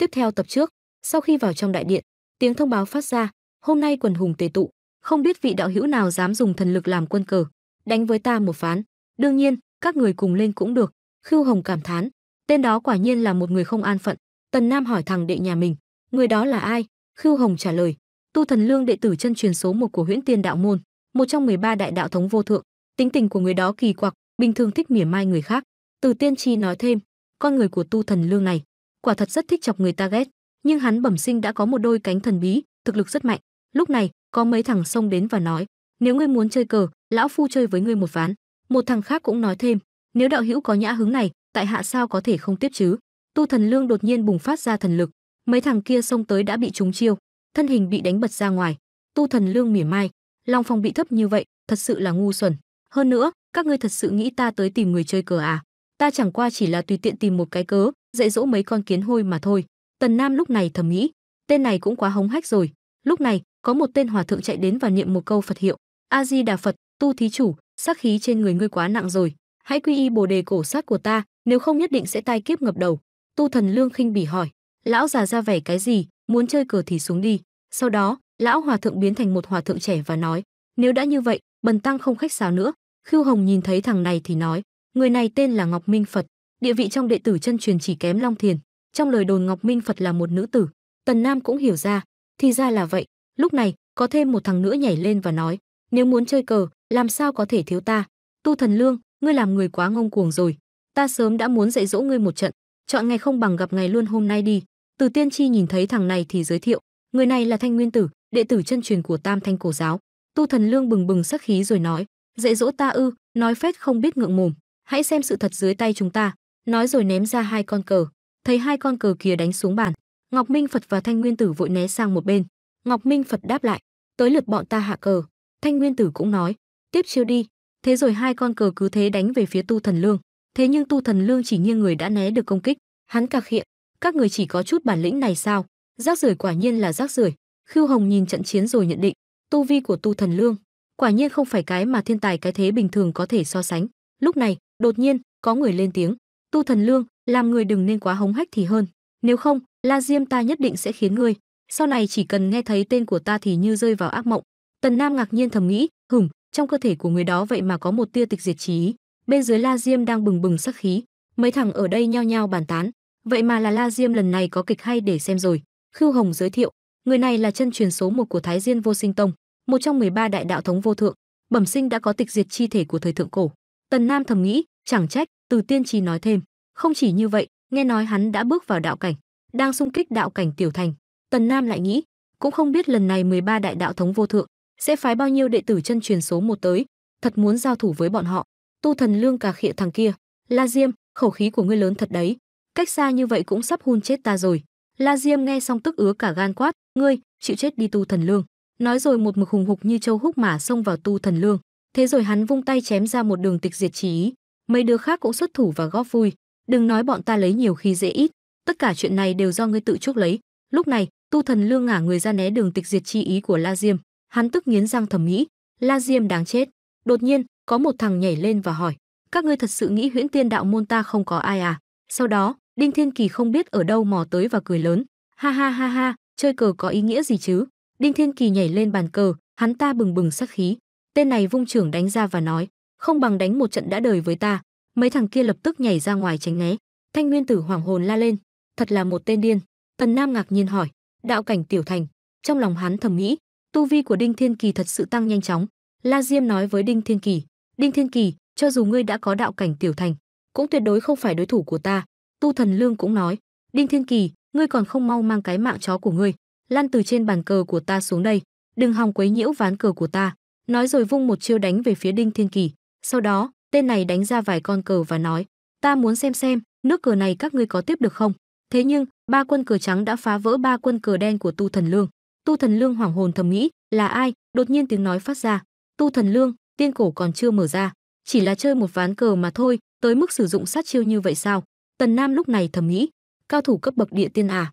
Tiếp theo tập trước, sau khi vào trong đại điện, tiếng thông báo phát ra, hôm nay quần hùng tề tụ, không biết vị đạo hữu nào dám dùng thần lực làm quân cờ, đánh với ta một phán. Đương nhiên, các người cùng lên cũng được, Khưu Hồng cảm thán, tên đó quả nhiên là một người không an phận. Tần Nam hỏi thằng đệ nhà mình, người đó là ai? Khưu Hồng trả lời, tu thần lương đệ tử chân truyền số một của Huyễn Tiên đạo môn, một trong 13 đại đạo thống vô thượng, tính tình của người đó kỳ quặc, bình thường thích mỉa mai người khác. Từ Tiên chi nói thêm, con người của tu thần lương này quả thật rất thích chọc người ta ghét, nhưng hắn bẩm sinh đã có một đôi cánh thần bí, thực lực rất mạnh. Lúc này, có mấy thằng xông đến và nói, nếu ngươi muốn chơi cờ, lão phu chơi với ngươi một ván. Một thằng khác cũng nói thêm, nếu đạo hữu có nhã hứng này, tại hạ sao có thể không tiếp chứ? Tu thần lương đột nhiên bùng phát ra thần lực, mấy thằng kia xông tới đã bị trúng chiêu, thân hình bị đánh bật ra ngoài. Tu thần lương mỉa mai, Long Phong bị thấp như vậy, thật sự là ngu xuẩn. Hơn nữa, các ngươi thật sự nghĩ ta tới tìm người chơi cờ à? Ta chẳng qua chỉ là tùy tiện tìm một cái cớ, dạy dỗ mấy con kiến hôi mà thôi. Tần Nam lúc này thầm nghĩ, tên này cũng quá hống hách rồi. Lúc này, có một tên hòa thượng chạy đến và niệm một câu Phật hiệu, A Di Đà Phật, tu thí chủ, sắc khí trên người ngươi quá nặng rồi, hãy quy y Bồ đề cổ sát của ta, nếu không nhất định sẽ tai kiếp ngập đầu. Tu thần Lương khinh bỉ hỏi, lão già ra vẻ cái gì, muốn chơi cờ thì xuống đi. Sau đó, lão hòa thượng biến thành một hòa thượng trẻ và nói, nếu đã như vậy, bần tăng không khách sáo nữa. Khưu Hồng nhìn thấy thằng này thì nói, người này tên là Ngọc Minh Phật, địa vị trong đệ tử chân truyền chỉ kém Long Thiền. Trong lời đồn Ngọc Minh Phật là một nữ tử, Tần Nam cũng hiểu ra, thì ra là vậy. Lúc này, có thêm một thằng nữa nhảy lên và nói, nếu muốn chơi cờ, làm sao có thể thiếu ta? Tu Thần Lương, ngươi làm người quá ngông cuồng rồi. Ta sớm đã muốn dạy dỗ ngươi một trận, chọn ngày không bằng gặp ngày luôn hôm nay đi. Từ Tiên Chi nhìn thấy thằng này thì giới thiệu, người này là Thanh Nguyên Tử, đệ tử chân truyền của Tam Thanh Cổ giáo. Tu Thần Lương bừng bừng sắc khí rồi nói, dạy dỗ ta ư, nói phết không biết ngượng mồm, hãy xem sự thật dưới tay chúng ta, nói rồi ném ra hai con cờ. Thấy hai con cờ kia đánh xuống bàn, Ngọc Minh Phật và Thanh Nguyên Tử vội né sang một bên. Ngọc Minh Phật đáp lại, tới lượt bọn ta hạ cờ. Thanh Nguyên Tử cũng nói, tiếp chiêu đi. Thế rồi hai con cờ cứ thế đánh về phía Tu Thần Lương. Thế nhưng Tu Thần Lương chỉ nghiêng người đã né được công kích, hắn cạc hiện, các người chỉ có chút bản lĩnh này sao? Rác rưởi quả nhiên là rác rưởi. Khưu Hồng nhìn trận chiến rồi nhận định, tu vi của Tu Thần Lương quả nhiên không phải cái mà thiên tài cái thế bình thường có thể so sánh. Lúc này, đột nhiên có người lên tiếng, tu thần lương làm người đừng nên quá hống hách thì hơn nếu không la diêm ta nhất định sẽ khiến ngươi sau này chỉ cần nghe thấy tên của ta thì như rơi vào ác mộng tần nam ngạc nhiên thầm nghĩ hửm trong cơ thể của người đó vậy mà có một tia tịch diệt trí bên dưới la diêm đang bừng bừng sắc khí mấy thằng ở đây nhao nhao bàn tán vậy mà là la diêm lần này có kịch hay để xem rồi khưu hồng giới thiệu người này là chân truyền số một của thái diên vô sinh tông một trong 13 đại đạo thống vô thượng bẩm sinh đã có tịch diệt chi thể của thời thượng cổ tần nam thầm nghĩ chẳng trách từ Tiên Trì nói thêm, không chỉ như vậy, nghe nói hắn đã bước vào đạo cảnh, đang xung kích đạo cảnh tiểu thành. Tần Nam lại nghĩ, cũng không biết lần này 13 đại đạo thống vô thượng sẽ phái bao nhiêu đệ tử chân truyền số một tới, thật muốn giao thủ với bọn họ. Tu thần lương cả khịa thằng kia, La Diêm, khẩu khí của ngươi lớn thật đấy, cách xa như vậy cũng sắp hun chết ta rồi. La Diêm nghe xong tức ứa cả gan quát, ngươi, chịu chết đi tu thần lương. Nói rồi một mực hùng hục như châu húc mã xông vào tu thần lương. Thế rồi hắn vung tay chém ra một đường tịch diệt chí ý mấy đứa khác cũng xuất thủ và góp vui đừng nói bọn ta lấy nhiều khi dễ ít tất cả chuyện này đều do ngươi tự chuốc lấy lúc này tu thần lương ngả người ra né đường tịch diệt chi ý của la diêm hắn tức nghiến răng thầm nghĩ la diêm đáng chết đột nhiên có một thằng nhảy lên và hỏi các ngươi thật sự nghĩ huyễn tiên đạo môn ta không có ai à sau đó đinh thiên kỳ không biết ở đâu mò tới và cười lớn ha ha ha ha chơi cờ có ý nghĩa gì chứ đinh thiên kỳ nhảy lên bàn cờ hắn ta bừng bừng sắc khí tên này vung trưởng đánh ra và nói không bằng đánh một trận đã đời với ta mấy thằng kia lập tức nhảy ra ngoài tránh né thanh nguyên tử hoảng hồn la lên thật là một tên điên tần nam ngạc nhiên hỏi đạo cảnh tiểu thành trong lòng hắn thầm nghĩ tu vi của đinh thiên kỳ thật sự tăng nhanh chóng la diêm nói với đinh thiên kỳ đinh thiên kỳ cho dù ngươi đã có đạo cảnh tiểu thành cũng tuyệt đối không phải đối thủ của ta tu thần lương cũng nói đinh thiên kỳ ngươi còn không mau mang cái mạng chó của ngươi lăn từ trên bàn cờ của ta xuống đây đừng hòng quấy nhiễu ván cờ của ta nói rồi vung một chiêu đánh về phía đinh thiên kỳ sau đó, tên này đánh ra vài con cờ và nói, ta muốn xem xem, nước cờ này các ngươi có tiếp được không? Thế nhưng, ba quân cờ trắng đã phá vỡ ba quân cờ đen của Tu Thần Lương. Tu Thần Lương hoảng hồn thầm nghĩ, là ai? Đột nhiên tiếng nói phát ra, Tu Thần Lương, tiên cổ còn chưa mở ra, chỉ là chơi một ván cờ mà thôi, tới mức sử dụng sát chiêu như vậy sao? Tần Nam lúc này thầm nghĩ, cao thủ cấp bậc địa tiên à?